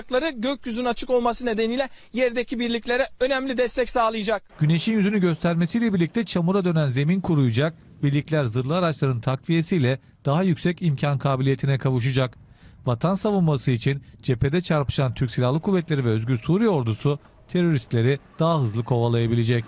uçakları gökyüzünün açık olması nedeniyle yerdeki birliklere önemli destek sağlayacak. Güneşin yüzünü göstermesiyle birlikte çamura dönen zemin kuruyacak. Birlikler zırhlı araçların takviyesiyle daha yüksek imkan kabiliyetine kavuşacak. Vatan savunması için cephede çarpışan Türk Silahlı Kuvvetleri ve Özgür Suriye Ordusu teröristleri daha hızlı kovalayabilecek.